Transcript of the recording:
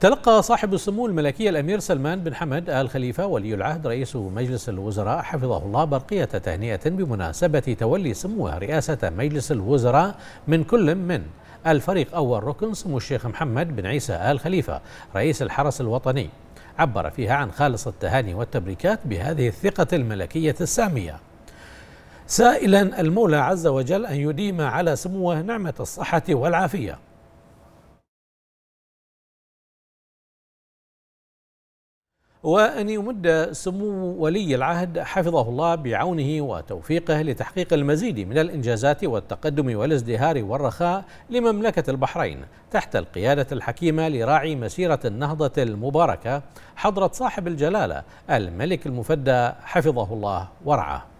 تلقى صاحب السمو الملكي الأمير سلمان بن حمد آل خليفة ولي العهد رئيس مجلس الوزراء حفظه الله برقية تهنئة بمناسبة تولي سموه رئاسة مجلس الوزراء من كل من الفريق أول ركن سمو الشيخ محمد بن عيسى آل خليفة رئيس الحرس الوطني عبر فيها عن خالص التهاني والتبريكات بهذه الثقة الملكية السامية سائلا المولى عز وجل أن يديم على سموه نعمة الصحة والعافية وأن يمد سمو ولي العهد حفظه الله بعونه وتوفيقه لتحقيق المزيد من الإنجازات والتقدم والازدهار والرخاء لمملكة البحرين تحت القيادة الحكيمة لراعي مسيرة النهضة المباركة حضرة صاحب الجلالة الملك المفدى حفظه الله ورعاه